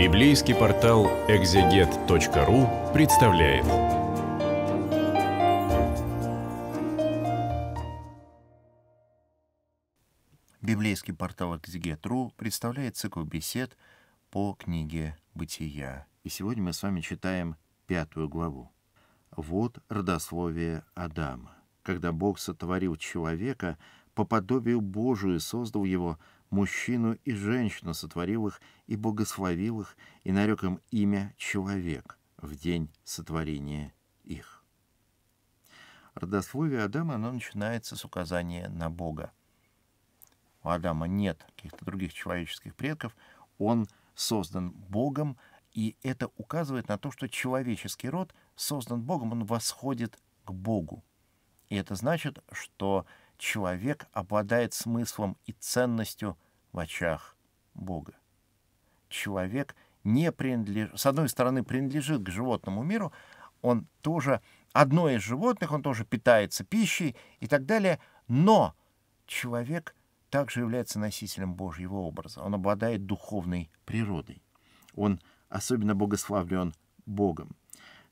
Библейский портал экзегет.ру представляет. Библейский портал экзегет.ру представляет цикл бесед по книге «Бытия». И сегодня мы с вами читаем пятую главу. Вот родословие Адама. Когда Бог сотворил человека, по подобию Божию создал его, мужчину и женщину сотворил их и богословил их, и нарек им имя «человек» в день сотворения их. Родословие Адама, оно начинается с указания на Бога. У Адама нет каких-то других человеческих предков, он создан Богом, и это указывает на то, что человеческий род создан Богом, он восходит к Богу. И это значит, что человек обладает смыслом и ценностью в очах Бога. Человек не принадлежит, с одной стороны, принадлежит к животному миру, он тоже одно из животных, он тоже питается пищей и так далее, но человек также является носителем Божьего образа, он обладает духовной природой, он особенно богословлен Богом.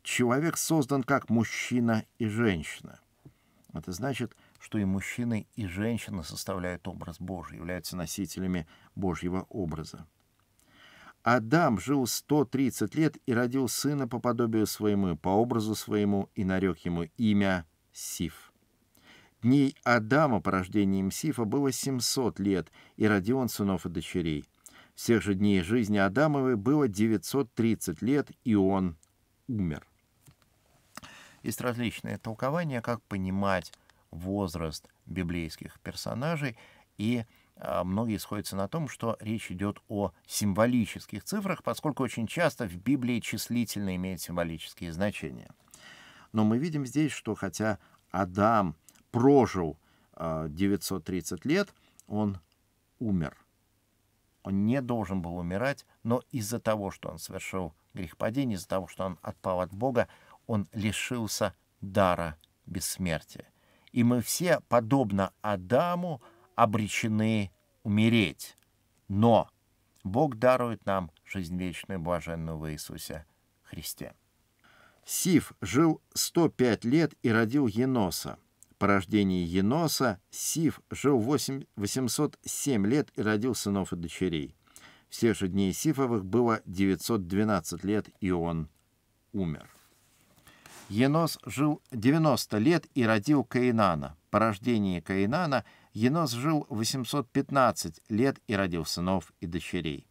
Человек создан как мужчина и женщина. Это значит, что что и мужчины, и женщины составляют образ Божий, являются носителями Божьего образа. Адам жил 130 лет и родил сына по подобию своему, по образу своему, и нарек ему имя Сиф. Дней Адама по рождению Сифа было 700 лет, и родил он сынов и дочерей. Всех же дней жизни Адамовой было 930 лет, и он умер. Есть различные толкования, как понимать возраст библейских персонажей, и а, многие сходятся на том, что речь идет о символических цифрах, поскольку очень часто в Библии числительно имеют символические значения. Но мы видим здесь, что хотя Адам прожил 930 а, лет, он умер. Он не должен был умирать, но из-за того, что он совершил грехопадение, из-за того, что он отпал от Бога, он лишился дара бессмертия и мы все, подобно Адаму, обречены умереть. Но Бог дарует нам жизнь вечную, блаженную в Иисусе Христе. Сиф жил 105 лет и родил Еноса. По рождении Еноса Сиф жил 8, 807 лет и родил сынов и дочерей. Всех же дней Сифовых было 912 лет, и он умер. Енос жил 90 лет и родил Каинана. По рождении Каинана Енос жил 815 лет и родил сынов и дочерей.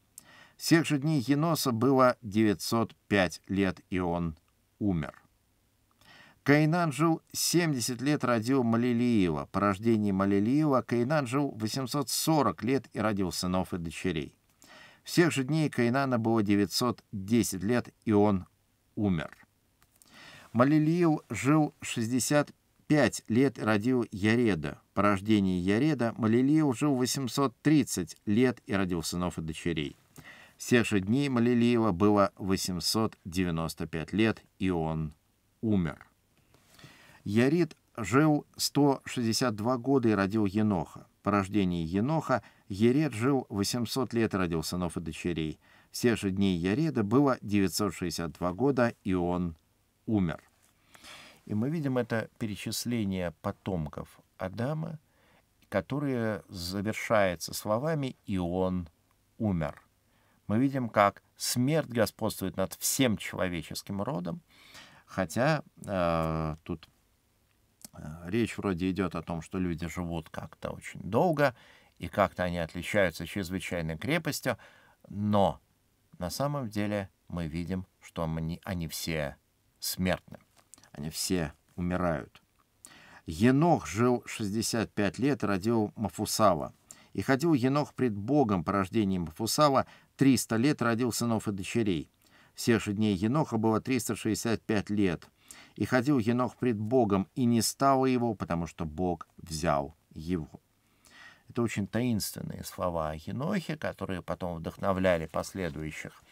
Всех же дней Еноса было 905 лет, и он умер. Каинан жил 70 лет, родил Малилиева. По рождении Малилиева Каинан жил 840 лет и родил сынов и дочерей. Всех же дней Каинана было 910 лет, и он умер. Малилиил жил 65 лет и родил Яреда. По рождении Яреда Малилиил жил 830 лет и родил сынов и дочерей. Всех же дней Малилиила было 895 лет, и он умер. Ярид жил 162 года и родил Еноха. По рождении Еноха Еред жил 800 лет и родил сынов и дочерей. Все же дней Яреда было 962 года, и он умер. И мы видим это перечисление потомков Адама, которое завершается словами «и он умер». Мы видим, как смерть господствует над всем человеческим родом, хотя э, тут э, речь вроде идет о том, что люди живут как-то очень долго, и как-то они отличаются чрезвычайной крепостью, но на самом деле мы видим, что они, они все смертны. Они все умирают. Енох жил 65 лет и родил Мафусава. И ходил Енох пред Богом по рождению Мафусава 300 лет родил сынов и дочерей. все же дней Еноха было 365 лет. И ходил Енох пред Богом, и не стало его, потому что Бог взял его. Это очень таинственные слова о Енохе, которые потом вдохновляли последующих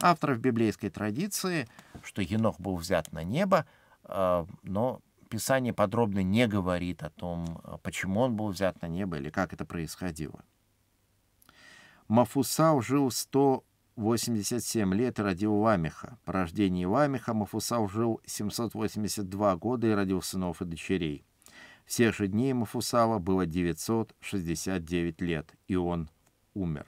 авторов библейской традиции, что Енох был взят на небо, а, но Писание подробно не говорит о том, а, почему он был взят на небо или как это происходило. Мафусау жил 187 лет и родил Ламиха. По рождении Ламиха Мафусау жил 782 года и родил сынов и дочерей. Всех же дней Мафусала было 969 лет, и он умер.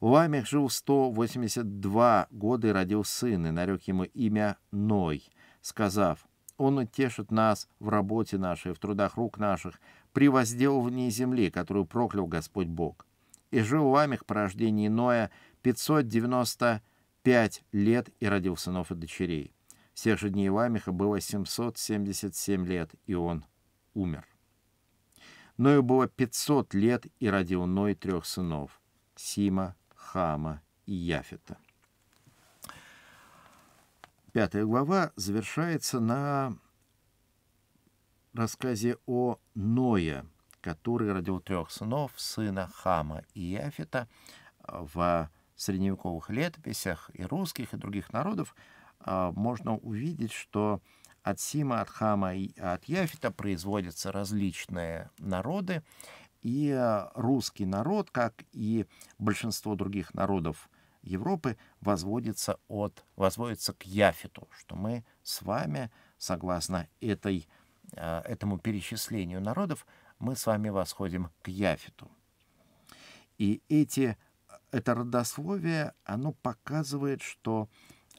Вамих жил 182 года и родил сына, и нарек ему имя Ной – сказав, «Он утешит нас в работе нашей, в трудах рук наших, при возделывании земли, которую проклял Господь Бог». И жил Ламех по порождении Ноя 595 лет и родил сынов и дочерей. Всех же дней Вамиха было 777 лет, и он умер. Ною было 500 лет, и родил Ной трех сынов – Сима, Хама и Яфета. Пятая глава завершается на рассказе о Ноя, который родил трех сынов, сына Хама и Яфета. А, В средневековых летописях и русских, и других народов а, можно увидеть, что от Сима, от Хама и от Яфета производятся различные народы. И а, русский народ, как и большинство других народов – Европы возводится, от, возводится к Яфету, что мы с вами, согласно этой, э, этому перечислению народов, мы с вами восходим к Яфету. И эти, это родословие, оно показывает, что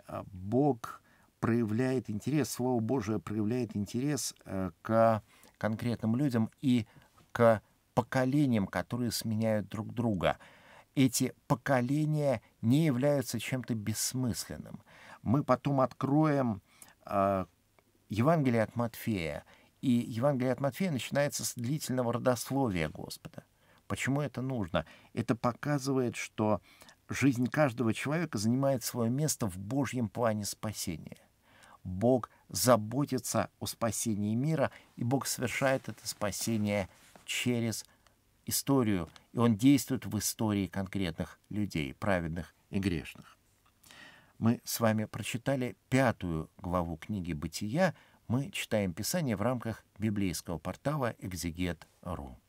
э, Бог проявляет интерес, Слово Божие проявляет интерес э, к конкретным людям и к поколениям, которые сменяют друг друга. Эти поколения не является чем-то бессмысленным. Мы потом откроем э, Евангелие от Матфея, и Евангелие от Матфея начинается с длительного родословия Господа. Почему это нужно? Это показывает, что жизнь каждого человека занимает свое место в Божьем плане спасения. Бог заботится о спасении мира, и Бог совершает это спасение через историю, и он действует в истории конкретных людей, праведных и грешных. Мы с вами прочитали пятую главу книги «Бытия». Мы читаем Писание в рамках библейского портала «Экзегет.ру».